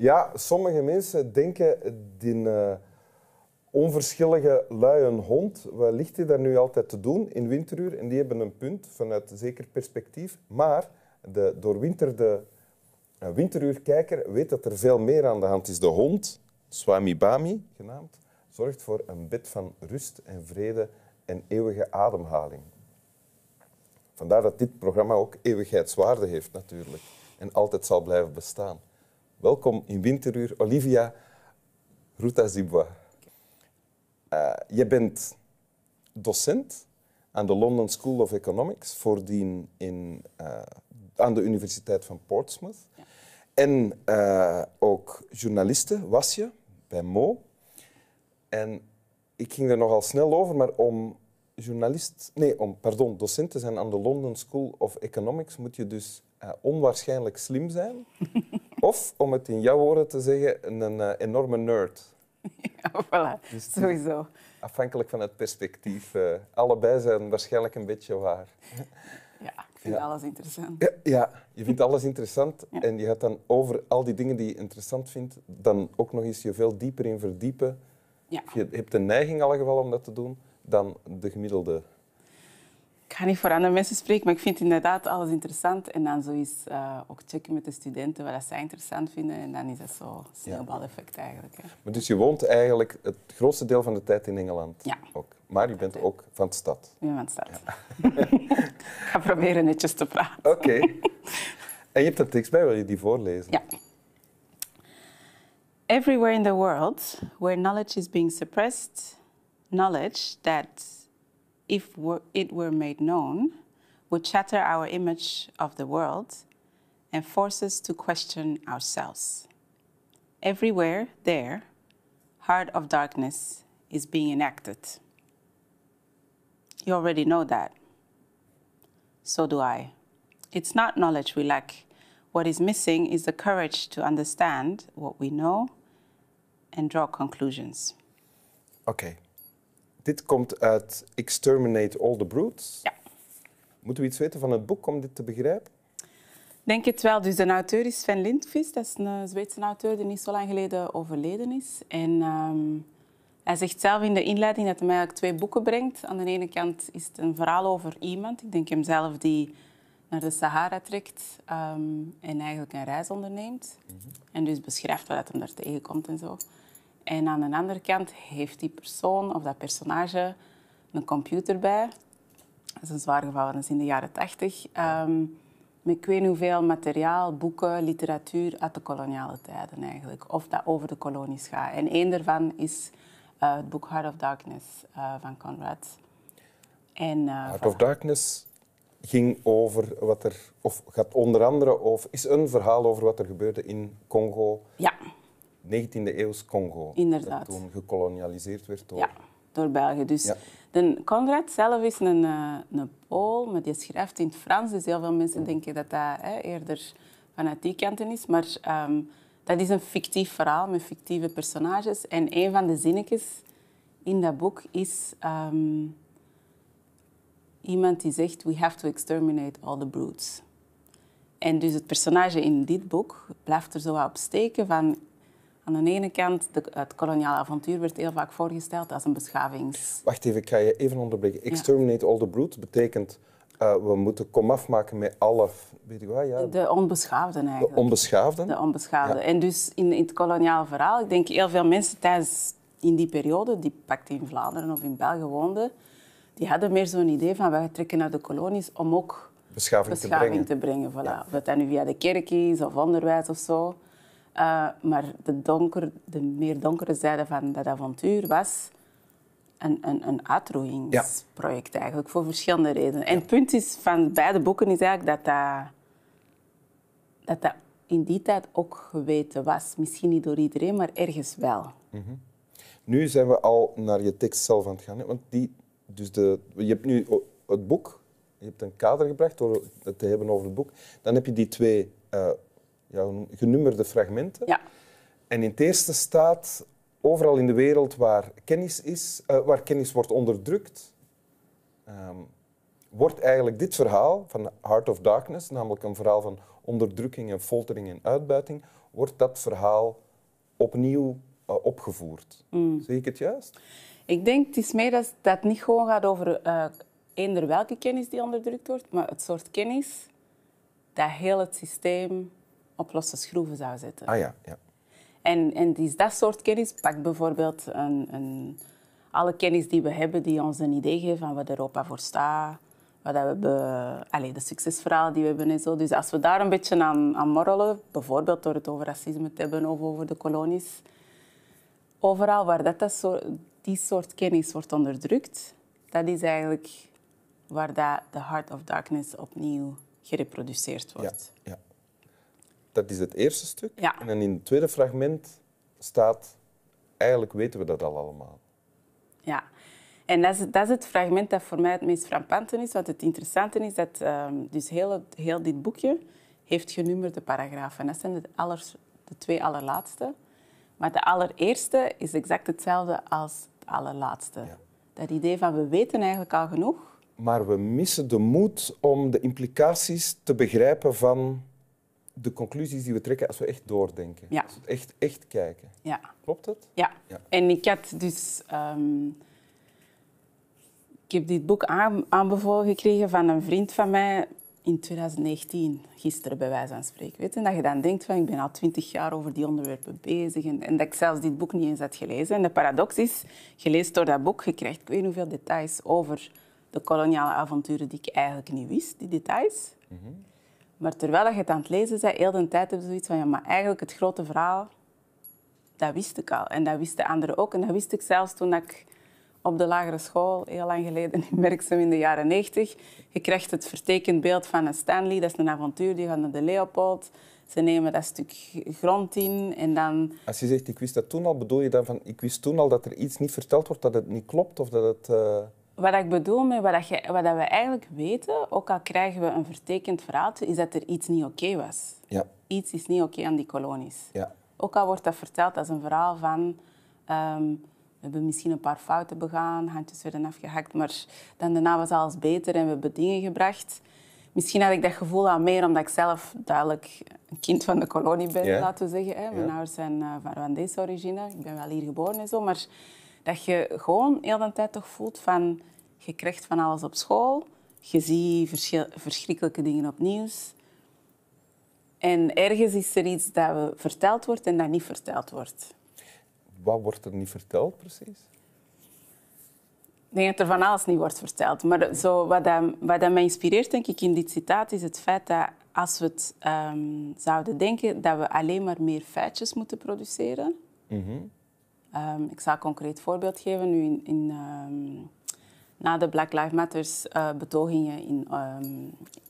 Ja, sommige mensen denken die eh, onverschillige luie hond, wat ligt hij daar nu altijd te doen in winteruur? En die hebben een punt vanuit een zeker perspectief. Maar de doorwinterde eh, winteruurkijker weet dat er veel meer aan de hand is. De hond, Swami Bami genaamd, zorgt voor een bed van rust en vrede en eeuwige ademhaling. Vandaar dat dit programma ook eeuwigheidswaarde heeft natuurlijk en altijd zal blijven bestaan. Welkom in Winteruur, Olivia Ruta Zibwa. Eh, je bent docent aan de London School of Economics, voordien in, eh, aan de Universiteit van Portsmouth. En eh, ook journaliste was je bij Mo. En ik ging er nogal snel over, maar om journalist, nee, om, pardon, docent te zijn aan de London School of Economics moet je dus onwaarschijnlijk slim zijn. Of, om het in jouw woorden te zeggen, een eh, enorme nerd. Ja, voilà. Dus sowieso. Afhankelijk van het perspectief. Eh, allebei zijn waarschijnlijk een beetje waar. Ja, ik vind alles interessant. Ja, je vindt alles interessant en je gaat dan over al die dingen die je interessant vindt, dan ook nog eens je veel dieper in verdiepen. Ja. Je hebt de neiging in alle geval om dat te doen dan de gemiddelde ik ga niet voor andere mensen spreken, maar ik vind inderdaad alles interessant. En dan zo eh, ook checken met de studenten wat zij interessant vinden. En dan is dat zo effect eigenlijk. Hè. Maar dus je woont eigenlijk het grootste deel van de tijd in Engeland? Ja. Ook. Maar je bent ook van de stad? Ik ben van de stad. ik ga proberen netjes te praten. Oké. En je hebt een tekst bij, wil je die voorlezen? Ja. Everywhere in the world where knowledge is being suppressed, knowledge that if were, it were made known, would shatter our image of the world and force us to question ourselves. Everywhere there, Heart of Darkness is being enacted. You already know that. So do I. It's not knowledge we lack. What is missing is the courage to understand what we know and draw conclusions. Okay, Dit komt uit Exterminate All the Brutes. Ja. Moeten we iets weten van het boek om dit te begrijpen? Denk het wel. Dus de auteur is Sven Lindqvist. Dat is een eh, Zweedse auteur die niet zo lang geleden overleden is. En ehm, hij zegt zelf in de inleiding dat hij eigenlijk twee boeken brengt. Aan de ene kant is het een verhaal over iemand, ik denk hemzelf, die naar de Sahara trekt ehm, en eigenlijk een reis onderneemt. Mhm. En dus beschrijft wat hem daar tegenkomt en zo. En aan de andere kant heeft die persoon of dat personage een computer bij. Dat is een zwaar geval, dat is in de jaren tachtig. Um, ehm, met ik weet niet hoeveel materiaal, boeken, literatuur uit de koloniale tijden eigenlijk. Of dat over de kolonies gaat. En één daarvan is eh, het boek Heart of Darkness eh, van Conrad. En, eh, Heart of Darkness ging over wat er, of gaat onder andere over, is een verhaal over wat er gebeurde in Congo. Ja. 19e eeuws Congo. Inderdaad. Dat toen gekolonialiseerd werd door... Ja, door België. Dus de Conrad zelf is een, eh, een Pool, maar die schrijft in het Frans. Dus heel veel mensen denken dat dat hè, eerder vanuit die kanten is. Maar ehm, dat is een fictief verhaal met fictieve personages. En een van de zinnetjes in dat boek is... Ehm, iemand die zegt, we have to exterminate all the brutes. En dus het personage in dit boek blijft er zo op steken van, aan de ene kant, het koloniale avontuur werd heel vaak voorgesteld als een beschavings... Wacht even, ik ga je even onderbreken. Exterminate all the Brood, betekent... Eh, we moeten komaf maken met alle... Weet ik wat, ja. De onbeschaafden eigenlijk. De onbeschaafden? De onbeschaafden. En dus in, het koloniale verhaal, ik denk heel veel mensen tijdens in die periode, die pakt in Vlaanderen of in België woonden, die hadden meer zo'n idee van wij trekken naar de kolonies om ook beschaving, te brengen. Te brengen voilà. Of dat dat nu via de kerk is of onderwijs of zo. Eh, maar de, donker, de meer donkere zijde van dat avontuur was een, een, een uitroeingsproject eigenlijk, voor verschillende redenen. En het punt is van beide boeken is eigenlijk dat dat, dat, dat in die tijd ook geweten was. Misschien niet door iedereen, maar ergens wel. Mhm. Nu zijn we al naar je tekst zelf aan het gaan. Want die, dus de, je hebt nu het boek, je hebt een kader gebracht door het te hebben over het boek. Dan heb je die twee uh, jouw genummerde fragmenten. Ja. En in het eerste staat overal in de wereld waar kennis, is, eh, waar kennis wordt onderdrukt, ehm, wordt eigenlijk dit verhaal van Heart of Darkness, namelijk een verhaal van onderdrukking en foltering en uitbuiting, wordt dat verhaal opnieuw eh, opgevoerd. Mm. Zie ik het juist? Ik denk, het is meer dat het niet gewoon gaat over uh, eender welke kennis die onderdrukt wordt, maar het soort kennis dat heel het systeem op losse schroeven zou zetten. Ah ja, ja. En, en is dat soort kennis, pak bijvoorbeeld een, een, alle kennis die we hebben die ons een idee geeft van wat Europa voor staat, wat we allez, de succesverhalen die we hebben en zo. Dus als we daar een beetje aan, aan morrelen, bijvoorbeeld door het over racisme te hebben of over de kolonies, overal waar dat, dat soort, die soort kennis wordt onderdrukt, dat is eigenlijk waar dat Heart of Darkness opnieuw gereproduceerd wordt. Ja, ja. Dat is het eerste stuk. En in het tweede fragment staat, eigenlijk weten we dat al allemaal. Ja. En dat is, dat is, het fragment dat voor mij het meest frappante is. Want het interessante is dat ehm, dus heel, heel, dit boekje heeft genummerde paragrafen. Dat zijn de, de, twee allerlaatste. Maar de allereerste is exact hetzelfde als het allerlaatste. Dat idee van we weten eigenlijk al genoeg. Maar we missen de moed om de implicaties te begrijpen van de conclusies die we trekken als we echt doordenken. Als we echt, echt kijken. Ja. Klopt dat? Ja. ja. En ik had dus... Ehm, ik heb dit boek aanbevolen gekregen van een vriend van mij in 2019, gisteren bij wijze van spreken. Weet je? dat je dan denkt van, ik ben al twintig jaar over die onderwerpen bezig en, en, dat ik zelfs dit boek niet eens had gelezen. En de paradox is, gelezen door dat boek, je krijgt ik weet niet hoeveel details over de koloniale avonturen die ik eigenlijk niet wist, die details. Mhm. Maar terwijl je het aan het lezen zei, heel de tijd heb je zoiets van... Ja, maar eigenlijk het grote verhaal, dat wist ik al. En dat wisten anderen ook. En dat wist ik zelfs toen ik op de lagere school, heel lang geleden in Merksem in de jaren 90. Je krijgt het vertekend beeld van een Stanley. Dat is een avontuur, die gaat naar de Leopold. Ze nemen dat stuk grond in en dan... Als je zegt, ik wist dat toen al, bedoel je dan van, ik wist toen al dat er iets niet verteld wordt, dat het niet klopt of dat het... Eh, wat ik bedoel met wat, je, wat we eigenlijk weten, ook al krijgen we een vertekend verhaal, is dat er iets niet oké was. Ja. Iets is niet oké aan die kolonies. Ja. Ook al wordt dat verteld als een verhaal van... Ehm, we hebben misschien een paar fouten begaan, handjes werden afgehakt, maar dan daarna was alles beter en we hebben dingen gebracht. Misschien had ik dat gevoel dan meer omdat ik zelf duidelijk een kind van de kolonie ben, laten we zeggen. Mijn ouders zijn eh, van Rwandese origine. Ik ben wel hier geboren en zo, maar dat je gewoon heel de tijd toch voelt van... Je krijgt van alles op school. Je ziet verschrikkelijke dingen op nieuws. En ergens is er iets dat verteld wordt en dat niet verteld wordt. Wat wordt er niet verteld, precies? Ik denk dat er van alles niet wordt verteld. Maar zo, wat, dat, wat dat mij inspireert, denk ik, in dit citaat, is het feit dat als we het ehm, zouden denken, dat we alleen maar meer feitjes moeten produceren. Mhm. Ehm, ik zal een concreet voorbeeld geven. Nu in, in ehm, na de Black Lives Matters uh, betogingen, in, ehm,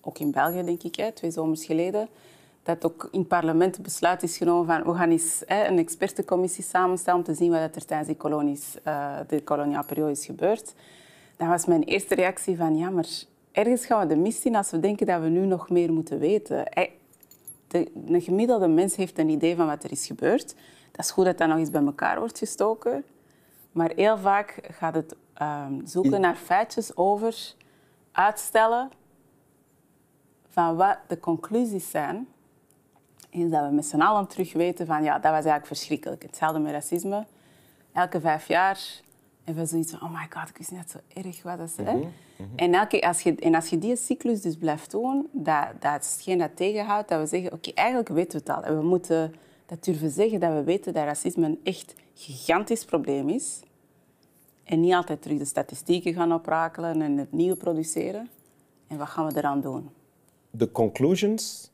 ook in België denk ik, hè, twee zomers geleden, dat ook in het parlement besluit is genomen van we gaan eens hè, een expertencommissie samenstellen om te zien wat er tijdens die kolonies, eh, de koloniale periode is gebeurd. Dan was mijn eerste reactie van ja, maar ergens gaan we de mist in als we denken dat we nu nog meer moeten weten. De, de gemiddelde mens heeft een idee van wat er is gebeurd. Dat is goed dat dat nog eens bij elkaar wordt gestoken. Maar heel vaak gaat het ehm, zoeken naar feitjes over uitstellen van wat de conclusies zijn. En dat we met z'n allen terug weten van ja, dat was eigenlijk verschrikkelijk. Hetzelfde met racisme. Elke vijf jaar hebben we zoiets van oh my god, ik wist net zo erg wat dat is. Mhm, mhm. en, elke, als je, en als je die cyclus dus blijft doen, dat, dat is hetgeen dat tegenhoudt, dat we zeggen oké, eigenlijk weten we het al. En we moeten dat durven zeggen dat we weten dat racisme een echt gigantisch probleem is. En niet altijd terug de statistieken gaan oprakelen en het nieuwe produceren. En wat gaan we eraan doen? De conclusions,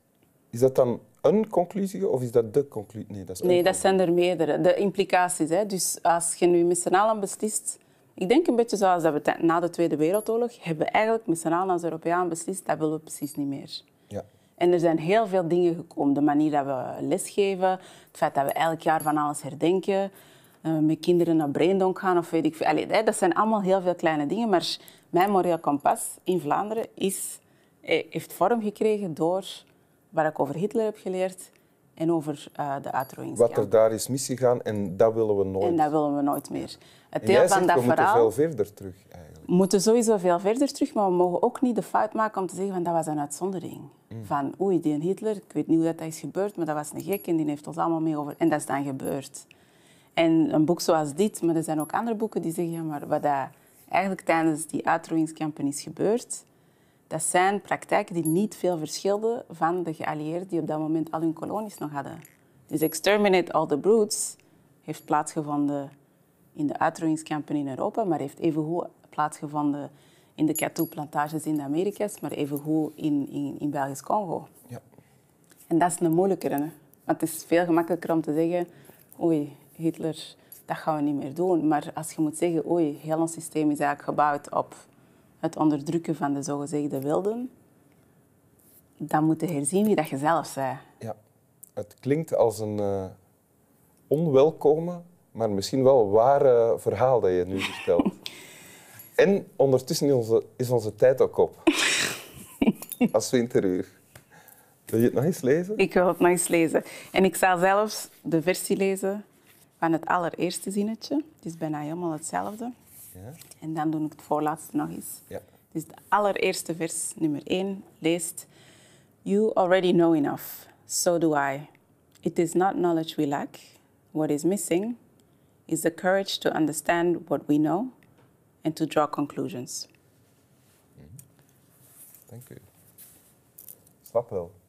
is dat dan een conclusie of is dat de conclusie? Nee, dat, is nee, dat zijn er meerdere. De implicaties. Hè. Dus als je nu met z'n allen beslist... Ik denk een beetje zoals dat we na de Tweede Wereldoorlog hebben eigenlijk met als Europeaan beslist dat willen we precies niet meer. Ja. En er zijn heel veel dingen gekomen. De manier dat we lesgeven, het feit dat we elk jaar van alles herdenken, eh, met kinderen naar Braindonk gaan of weet ik veel. Allee, dat zijn allemaal heel veel kleine dingen, maar mijn moreel kompas in Vlaanderen is, eh, heeft vorm gekregen door wat ik over Hitler heb geleerd en over uh, de uitroeiingskamp. Wat er daar is misgegaan en dat willen we nooit. En dat willen we nooit meer. Het deel dat we moeten veel verder terug eigenlijk. We moeten sowieso veel verder terug, maar we mogen ook niet de fout maken om te zeggen van dat was een uitzondering. Mm. Van oei, die Hitler, ik weet niet hoe dat is gebeurd, maar dat was een gek en die heeft ons allemaal mee over... En dat is dan gebeurd. En een boek zoals dit, maar er zijn ook andere boeken die zeggen, maar wat dat eigenlijk tijdens die uitroeiingskampen is gebeurd, dat zijn praktijken die niet veel verschilden van de geallieerden die op dat moment al hun kolonies nog hadden. Dus Exterminate All the Brutes heeft plaatsgevonden in de uitroeiingskampen in Europa, maar heeft evengoed plaatsgevonden in de katoenplantages in de Amerika's, maar evengoed in, in, in Belgisch Congo. Ja. En dat is een moeilijkere. Hè? Want het is veel gemakkelijker om te zeggen, oei, Hitler, dat gaan we niet meer doen. Maar als je moet zeggen, oei, heel ons systeem is eigenlijk gebouwd op het onderdrukken van de zogezegde wilden, dan moet je herzien wie dat je zelf bent. Ja, het klinkt als een uh, onwelkome, maar misschien wel ware eh, verhaal dat je nu vertelt. En ondertussen is onze, tijd ook op. Als winteruur. Wil je het nog eens lezen? Ik wil het nog eens lezen. En ik zal zelfs de versie lezen van het allereerste zinnetje. Het is bijna helemaal hetzelfde. Ja. En dan doe ik het voorlaatste nog eens. Ja. Het is de allereerste vers, nummer 1, leest... You already know enough, so do I. It is not knowledge we lack. What is missing is the courage to understand what we know and to draw conclusions. Mm -hmm. Thank you. Slapwell.